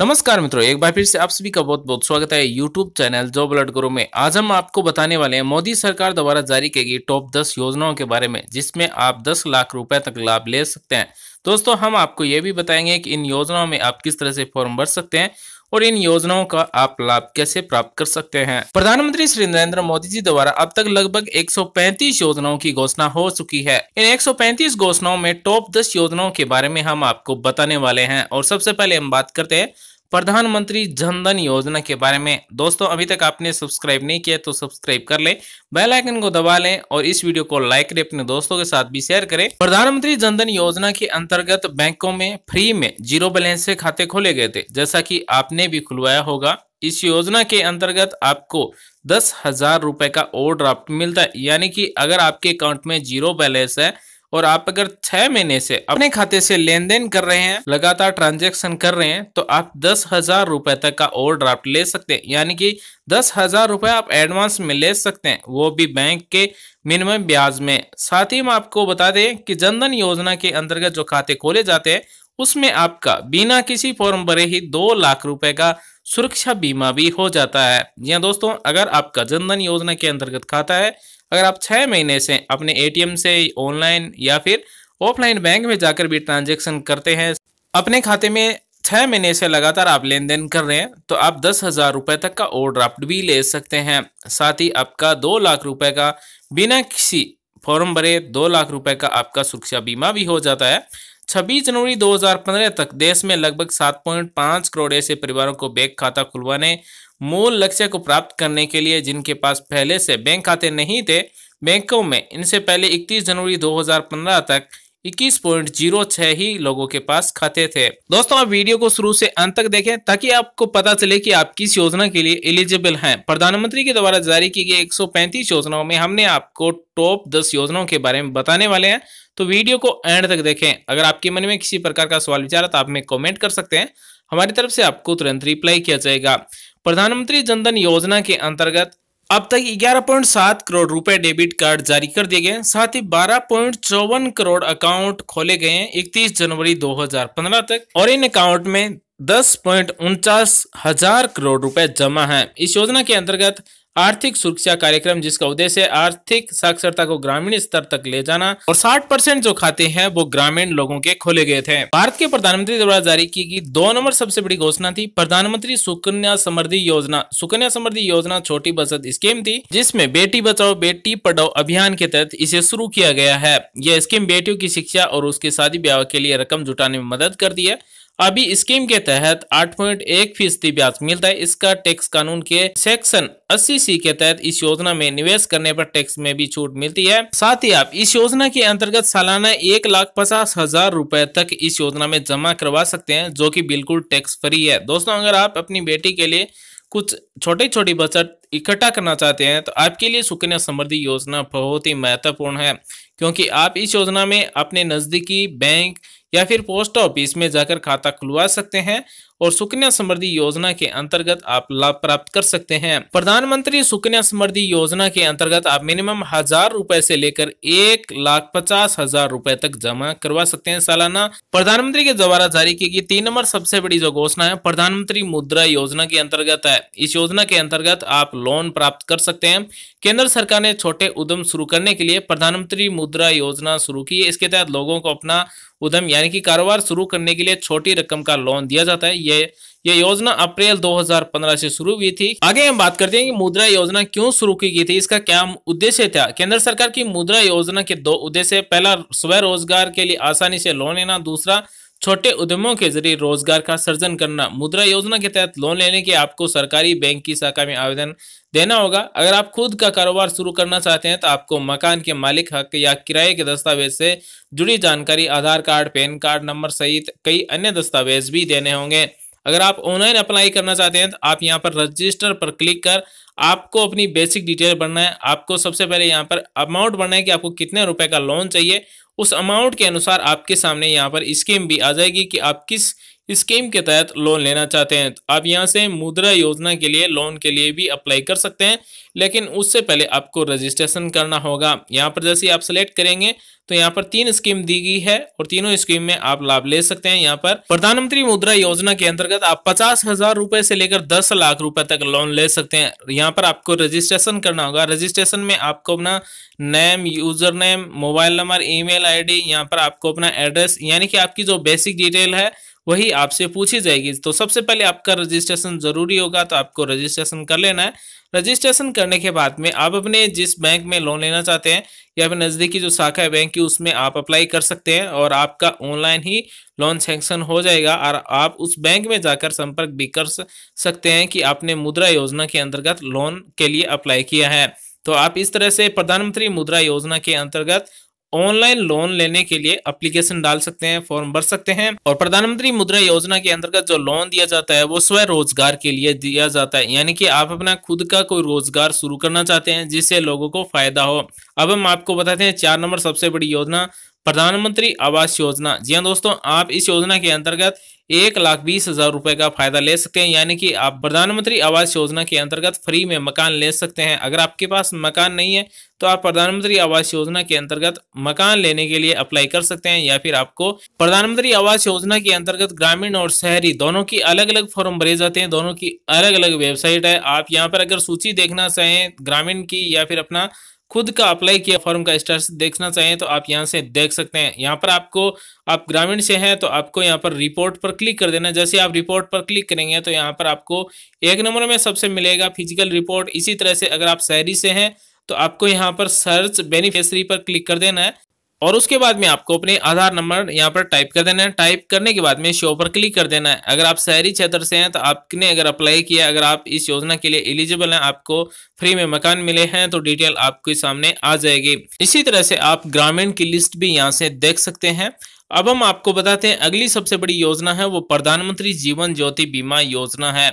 नमस्कार मित्रों एक बार फिर से आप सभी का बहुत बहुत स्वागत है यूट्यूब चैनल जॉब अलर्ट गुरु में आज हम आपको बताने वाले हैं मोदी सरकार द्वारा जारी की गई टॉप 10 योजनाओं के बारे में जिसमें आप 10 लाख रुपए तक लाभ ले सकते हैं दोस्तों हम आपको ये भी बताएंगे कि इन योजनाओं में आप किस तरह से फॉर्म भर सकते हैं और इन योजनाओं का आप लाभ कैसे प्राप्त कर सकते हैं प्रधानमंत्री श्री नरेंद्र मोदी जी द्वारा अब तक लगभग 135 योजनाओं की घोषणा हो चुकी है इन 135 घोषणाओं में टॉप 10 योजनाओं के बारे में हम आपको बताने वाले हैं और सबसे पहले हम बात करते हैं प्रधानमंत्री जनधन योजना के बारे में दोस्तों अभी तक आपने सब्सक्राइब नहीं किया तो सब्सक्राइब कर लें बेल आइकन को दबा लें और इस वीडियो को लाइक करें अपने दोस्तों के साथ भी शेयर करें प्रधानमंत्री जनधन योजना के अंतर्गत बैंकों में फ्री में जीरो बैलेंस से खाते खोले गए थे जैसा की आपने भी खुलवाया होगा इस योजना के अंतर्गत आपको दस हजार रुपए का ओवर ड्राफ्ट मिलता है यानी की अगर आपके अकाउंट में जीरो बैलेंस है और आप अगर छह महीने से अपने खाते से लेन देन कर रहे हैं लगातार ट्रांजेक्शन कर रहे हैं तो आप दस हजार रुपए तक का ओवर ड्राफ्ट ले सकते हैं यानी कि दस हजार रुपए आप एडवांस में ले सकते हैं वो भी बैंक के मिनिमम ब्याज में साथ ही हम आपको बता दें कि जनधन योजना के अंतर्गत जो खाते खोले जाते हैं उसमें आपका बिना किसी फॉर्म भरे ही दो लाख रुपए का सुरक्षा बीमा भी हो जाता है जी हाँ दोस्तों अगर आपका जनधन योजना के अंतर्गत खाता है अगर आप छः महीने से अपने एटीएम से ऑनलाइन या फिर ऑफलाइन बैंक में जाकर भी ट्रांजेक्शन करते हैं अपने खाते में छः महीने से लगातार आप लेन देन कर रहे हैं तो आप दस हज़ार रुपये तक का ओवर ड्राफ्ट भी ले सकते हैं साथ ही आपका दो लाख रुपए का बिना किसी फॉर्म भरे दो लाख रुपए का आपका सुरक्षा बीमा भी हो जाता है 26 जनवरी 2015 तक देश में लगभग 7.5 करोड़ ऐसे परिवारों को बैंक खाता खुलवाने मूल लक्ष्य को प्राप्त करने के लिए जिनके पास पहले से बैंक खाते नहीं थे बैंकों में इनसे पहले 31 जनवरी 2015 तक इक्कीस पॉइंट जीरो छह ही लोगों के पास खाते थे दोस्तों आप वीडियो को शुरू से अंत तक देखें ताकि आपको पता चले कि आप किस योजना के लिए एलिजिबल हैं प्रधानमंत्री के द्वारा जारी की गई 135 योजनाओं में हमने आपको टॉप 10 योजनाओं के बारे में बताने वाले हैं तो वीडियो को एंड तक देखें अगर आपके मन में किसी प्रकार का सवाल विचार तो आप हमें कॉमेंट कर सकते हैं हमारी तरफ से आपको तुरंत रिप्लाई किया जाएगा प्रधानमंत्री जनधन योजना के अंतर्गत अब तक 11.7 करोड़ रुपए डेबिट कार्ड जारी कर दिए गए साथ ही बारह करोड़ अकाउंट खोले गए हैं इकतीस जनवरी 2015 तक और इन अकाउंट में दस हजार करोड़ रुपए जमा है इस योजना के अंतर्गत आर्थिक सुरक्षा कार्यक्रम जिसका उद्देश्य आर्थिक साक्षरता को ग्रामीण स्तर तक ले जाना और 60 परसेंट जो खाते हैं वो ग्रामीण लोगों के खोले गए थे भारत के प्रधानमंत्री द्वारा जारी की गई दो नंबर सबसे बड़ी घोषणा थी प्रधानमंत्री सुकन्या समृद्धि योजना सुकन्या समृद्धि योजना छोटी बचत स्कीम थी जिसमें बेटी बचाओ बेटी पढ़ाओ अभियान के तहत इसे शुरू किया गया है यह स्कीम बेटियों की शिक्षा और उसके शादी ब्याह के लिए रकम जुटाने में मदद करती है अभी स्कीम के तहत आठ पॉइंट एक फीसदी ब्याज मिलता है इसका टैक्स कानून के सेक्शन अस्सी सी के तहत इस योजना में निवेश करने पर टैक्स में भी छूट मिलती है साथ ही आप इस योजना के अंतर्गत सालाना एक लाख पचास हजार रूपए तक इस योजना में जमा करवा सकते हैं जो कि बिल्कुल टैक्स फ्री है दोस्तों अगर आप अपनी बेटी के लिए कुछ छोटी छोटी बचत इकट्ठा करना चाहते हैं तो आपके लिए सुकन्या समृद्धि योजना बहुत ही महत्वपूर्ण है क्योंकि आप इस योजना में अपने नज़दीकी बैंक या फिर पोस्ट ऑफिस में जाकर खाता खुलवा सकते हैं और सुकन्या समृद्धि योजना के अंतर्गत आप लाभ प्राप्त कर सकते हैं प्रधानमंत्री सुकन्या समृद्धि योजना के अंतर्गत आप मिनिमम हजार रूपए ऐसी लेकर एक लाख पचास हजार रूपए तक जमा करवा सकते हैं सालाना प्रधानमंत्री के द्वारा जारी की गई तीन नंबर सबसे बड़ी जो घोषणा है प्रधानमंत्री मुद्रा योजना के अंतर्गत है इस योजना के अंतर्गत आप लोन प्राप्त कर सकते हैं केंद्र सरकार ने छोटे उद्यम शुरू करने के लिए प्रधानमंत्री मुद्रा योजना शुरू की है इसके तहत लोगों को अपना उद्यम यानी कि कारोबार शुरू करने के लिए छोटी रकम का लोन दिया जाता है ये ये ये योजना अप्रैल 2015 से शुरू हुई थी आगे हम बात करते हैं कि मुद्रा योजना क्यों शुरू की गई थी इसका क्या उद्देश्य था केंद्र सरकार की मुद्रा योजना के दो उद्देश्य पहला स्वरोजगार के लिए आसानी से लोन लेना दूसरा छोटे उद्यमों के जरिए रोजगार का सृजन करना मुद्रा योजना के तहत लोन लेने के आपको सरकारी बैंक की शाखा में आवेदन देना होगा अगर आप खुद का कारोबार शुरू करना चाहते हैं तो आपको मकान के मालिक हक या किराए के दस्तावेज से जुड़ी जानकारी Aadhaar card PAN card number सहित कई अन्य दस्तावेज भी देने होंगे अगर आप ऑनलाइन अप्लाई करना चाहते हैं तो आप यहाँ पर रजिस्टर पर क्लिक कर आपको अपनी बेसिक डिटेल भरना है आपको सबसे पहले यहाँ पर अमाउंट भरना है कि आपको कितने रुपए का लोन चाहिए उस अमाउंट के अनुसार आपके सामने यहाँ पर स्कीम भी आ जाएगी कि आप किस स्कीम के तहत लोन लेना चाहते हैं तो आप यहाँ से मुद्रा योजना के लिए लोन के लिए भी अप्लाई कर सकते हैं लेकिन उससे पहले आपको रजिस्ट्रेशन करना होगा यहाँ पर जैसे आप सेलेक्ट करेंगे तो यहाँ पर तीन स्कीम दी गई है और तीनों स्कीम में आप लाभ ले सकते हैं यहाँ पर प्रधानमंत्री मुद्रा योजना के अंतर्गत आप पचास हजार रुपए से लेकर दस लाख रुपए तक लोन ले सकते हैं यहाँ पर आपको रजिस्ट्रेशन करना होगा रजिस्ट्रेशन में आपको अपना name user name mobile number email यहाँ पर आपको अपना एड्रेस यानी कि आपकी जो बेसिक डिटेल है वही आपसे पूछी जाएगी तो सबसे पहले आपका रजिस्ट्रेशन जरूरी होगा तो आपको रजिस्ट्रेशन कर लेना है रजिस्ट्रेशन करने के बाद में आप अपने जिस बैंक में लोन लेना चाहते हैं या फिर नज़दीकी जो शाखा है बैंक की उसमें आप अप्लाई कर सकते हैं और आपका ऑनलाइन ही लोन सेंक्शन हो जाएगा और आप उस बैंक में जाकर संपर्क भी कर सकते हैं कि आपने मुद्रा योजना के अंतर्गत लोन के लिए अप्लाई किया है तो आप इस तरह से प्रधानमंत्री मुद्रा योजना के अंतर्गत ऑनलाइन लोन लेने के लिए अप्लीकेशन डाल सकते हैं फॉर्म भर सकते हैं और प्रधानमंत्री मुद्रा योजना के अंतर्गत जो लोन दिया जाता है वो स्वरोजगार के लिए दिया जाता है यानी कि आप अपना खुद का कोई रोजगार शुरू करना चाहते हैं जिससे लोगों को फायदा हो अब हम आपको बताते हैं चार नंबर सबसे बड़ी योजना प्रधानमंत्री आवास योजना जी हाँ दोस्तों आप इस योजना के अंतर्गत एक लाख बीस हजार रुपए का फायदा ले सकते हैं यानी कि आप प्रधानमंत्री आवास योजना के अंतर्गत फ्री में मकान ले सकते हैं अगर आपके पास मकान नहीं है तो आप प्रधानमंत्री आवास योजना के अंतर्गत मकान लेने के लिए अप्लाई कर सकते हैं या फिर आपको प्रधानमंत्री आवास योजना के अंतर्गत ग्रामीण और शहरी दोनों की अलग अलग फॉर्म भरे जाते हैं दोनों की अलग अलग वेबसाइट है आप यहाँ पर अगर सूची देखना चाहें ग्रामीण की या फिर अपना खुद का अप्लाई किया फॉर्म का स्टेटस देखना चाहें तो आप यहाँ से देख सकते हैं यहाँ पर आपको आप ग्रामीण से हैं तो आपको यहाँ पर रिपोर्ट पर क्लिक कर देना जैसे आप रिपोर्ट पर क्लिक करेंगे तो यहाँ पर आपको एक नंबर में सबसे मिलेगा फिजिकल रिपोर्ट इसी तरह से अगर आप शहरी से हैं तो आपको यहाँ पर सर्च बेनिफिशरी पर क्लिक कर देना है और उसके बाद में आपको अपने आधार नंबर यहाँ पर टाइप कर देना है टाइप करने के बाद में शो पर क्लिक कर देना है अगर आप शहरी क्षेत्र से हैं तो आपने अगर अप्लाई किया अगर आप इस योजना के लिए एलिजिबल हैं आपको फ्री में मकान मिले हैं तो डिटेल आपके सामने आ जाएगी इसी तरह से आप ग्रामीण की लिस्ट भी यहाँ से देख सकते हैं अब हम आपको बताते हैं अगली सबसे बड़ी योजना है वो प्रधानमंत्री जीवन ज्योति बीमा योजना है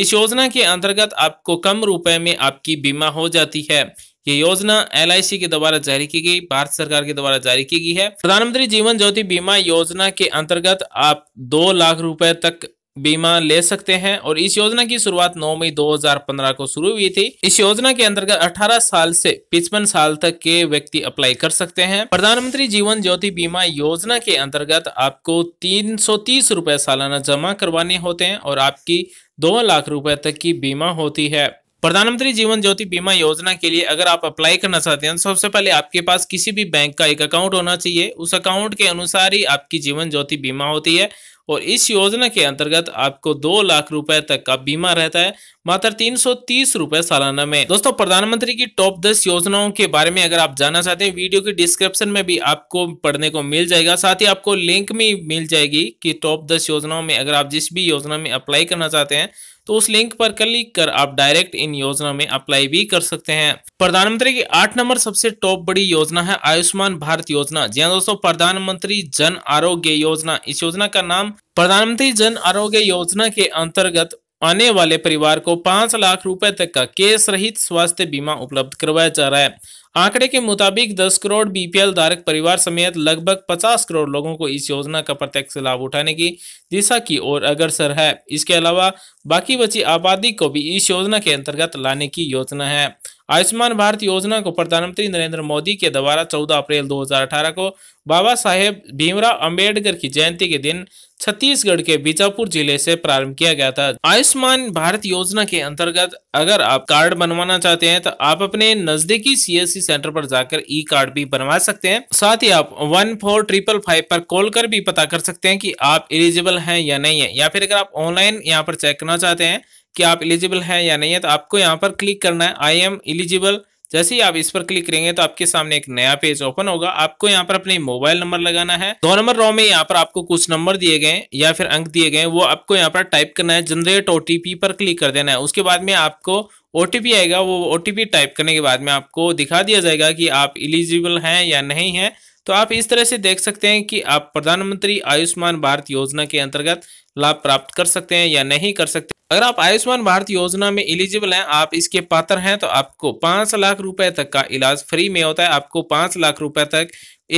इस योजना के अंतर्गत आपको कम रुपए में आपकी बीमा हो जाती है ये योजना एल के द्वारा जारी की गई भारत सरकार के द्वारा जारी की गई है प्रधानमंत्री जीवन ज्योति बीमा योजना के अंतर्गत आप दो लाख रुपए तक बीमा ले सकते हैं और इस योजना की शुरुआत 9 मई 2015 को शुरू हुई थी इस योजना के अंतर्गत 18 साल से पिचपन साल तक के व्यक्ति अप्लाई कर सकते हैं प्रधानमंत्री जीवन ज्योति बीमा योजना के अंतर्गत आपको तीन सौ तीस रुपए सालाना जमा करवाने होते हैं और आपकी दो लाख रुपए तक की बीमा होती है प्रधानमंत्री जीवन ज्योति बीमा योजना के लिए अगर आप अप्लाई करना चाहते हैं तो सबसे पहले आपके पास किसी भी बैंक का एक अकाउंट होना चाहिए उस अकाउंट के अनुसार ही आपकी जीवन ज्योति बीमा होती है और इस योजना के अंतर्गत आपको दो लाख रुपए तक का बीमा रहता है मात्र तीन सौ तीस रूपए सालाना में दोस्तों प्रधानमंत्री की टॉप दस योजनाओं के बारे में अगर आप जानना चाहते हैं वीडियो की डिस्क्रिप्शन में भी आपको पढ़ने को मिल जाएगा साथ ही आपको लिंक में मिल जाएगी कि टॉप दस योजनाओं में अगर आप जिस भी योजना में अप्लाई करना चाहते हैं तो उस लिंक पर क्लिक कर आप डायरेक्ट इन योजना में अप्लाई भी कर सकते हैं प्रधानमंत्री की आठ नंबर सबसे टॉप बड़ी योजना है आयुष्मान भारत योजना जी हाँ दोस्तों प्रधानमंत्री जन आरोग्य योजना इस योजना का नाम प्रधानमंत्री जन आरोग्य योजना के अंतर्गत आने वाले परिवार को पांच लाख रुपए तक का केस रहित स्वास्थ्य बीमा उपलब्ध करवाया जा रहा है आंकड़े के मुताबिक 10 करोड़ बीपीएल धारक परिवार समेत लगभग 50 करोड़ लोगों को इस योजना का प्रत्यक्ष लाभ उठाने की दिशा की ओर अग्रसर है इसके अलावा बाकी बची आबादी को भी इस योजना के अंतर्गत लाने की योजना है आयुष्मान भारत योजना को प्रधानमंत्री नरेंद्र मोदी के द्वारा 14 अप्रैल 2018 को बाबा साहेब भीमराव अंबेडकर की जयंती के दिन छत्तीसगढ़ के बीजापुर जिले से प्रारंभ किया गया था आयुष्मान भारत योजना के अंतर्गत अगर आप कार्ड बनवाना चाहते हैं तो आप अपने नजदीकी सीएससी सेंटर पर जाकर ई कार्ड भी बनवा सकते हैं साथ ही आप वन फोर ट्रिपल फाइव पर कॉल कर भी पता कर सकते हैं कि आप एलिजिबल हैं या नहीं है या फिर अगर आप ऑनलाइन यहाँ पर चेक करना चाहते हैं कि आप एलिजिबल हैं या नहीं है तो आपको यहाँ पर क्लिक करना है आई एम एलिजिबल जैसे ही आप इस पर क्लिक करेंगे तो आपके सामने एक नया पेज ओपन होगा आपको यहाँ पर अपने मोबाइल नंबर लगाना है दो नंबर रॉ में यहाँ पर आपको कुछ नंबर दिए गए या फिर अंक दिए गए वो आपको यहाँ पर टाइप करना है जनरेट ओटीपी पर क्लिक कर देना है उसके बाद में आपको ओटीपी आएगा वो ओटीपी टाइप करने के बाद में आपको दिखा दिया जाएगा कि आप इलिजिबल हैं या नहीं है तो आप इस तरह से देख सकते हैं कि आप प्रधानमंत्री आयुष्मान भारत योजना के अंतर्गत लाभ प्राप्त कर सकते हैं या नहीं कर सकते अगर आप आयुष्मान भारत योजना में एलिजिबल हैं आप इसके पात्र हैं तो आपको पांच लाख रुपए तक का इलाज फ्री में होता है आपको पांच लाख रुपए तक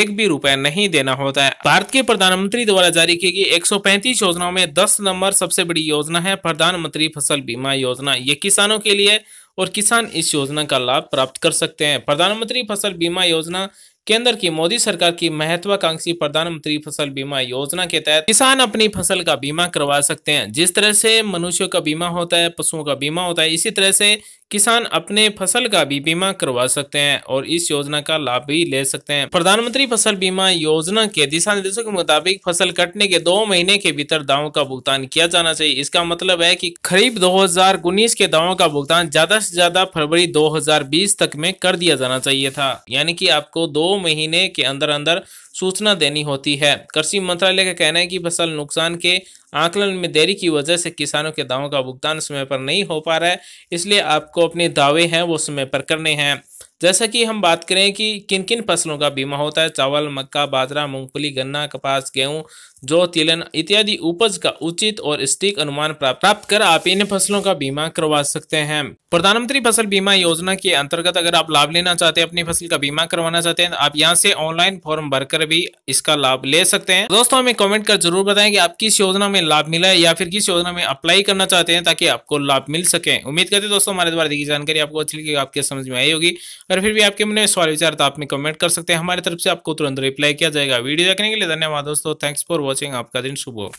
एक भी रुपए नहीं देना होता है भारत के प्रधानमंत्री द्वारा जारी की गई 135 योजनाओं में 10 नंबर सबसे बड़ी योजना है प्रधानमंत्री फसल बीमा योजना ये किसानों के लिए और किसान इस योजना का लाभ प्राप्त कर सकते हैं प्रधानमंत्री फसल बीमा योजना केंद्र की मोदी सरकार की महत्वाकांक्षी प्रधानमंत्री फसल बीमा योजना के तहत किसान अपनी फसल का बीमा करवा सकते हैं जिस तरह से मनुष्यों का बीमा होता है पशुओं का बीमा होता है इसी तरह से किसान अपने फसल का भी बीमा करवा सकते हैं और इस योजना का लाभ भी ले सकते हैं प्रधानमंत्री फसल बीमा योजना के दिशा निर्देशों के मुताबिक फसल कटने के दो महीने के भीतर दावों का भुगतान किया जाना चाहिए इसका मतलब है कि खरीफ 2019 के दावों का भुगतान ज्यादा से ज्यादा फरवरी 2020 तक में कर दिया जाना चाहिए था यानी की आपको दो महीने के अंदर अंदर सूचना देनी होती है कृषि मंत्रालय का कहना है कि फसल नुकसान के आकलन में देरी की वजह से किसानों के दावों का भुगतान समय पर नहीं हो पा रहा है इसलिए आपको अपने दावे हैं वो समय पर करने हैं जैसा कि हम बात करें कि किन किन फसलों का बीमा होता है चावल मक्का बाजरा मूंगफली गन्ना कपास गेहूं जो तिलन इत्यादि उपज का उचित और स्टीक अनुमान प्राप्त कर आप इन फसलों का बीमा करवा सकते हैं प्रधानमंत्री फसल बीमा योजना के अंतर्गत अगर आप लाभ लेना चाहते हैं अपनी फसल का बीमा करवाना चाहते हैं तो आप यहाँ से ऑनलाइन फॉर्म भरकर भी इसका लाभ ले सकते हैं दोस्तों हमें कमेंट कर जरूर बताएं कि आप किस योजना में लाभ मिला है या फिर किस योजना में अप्लाई करना चाहते हैं ताकि आपको लाभ मिल सके उम्मीद करते दोस्तों हमारे द्वारा दी जानकारी आपको अच्छी लगी आपके समझ में आई होगी अगर फिर भी आपके मन में सवाल विचार तो आपने कमेंट कर सकते हैं हमारी तरफ से आपको तुरंत रिप्लाई किया जाएगा वीडियो देखने के लिए धन्यवाद दोस्तों थैंक्स फॉर वॉचिंग आपका दिन शुभ हो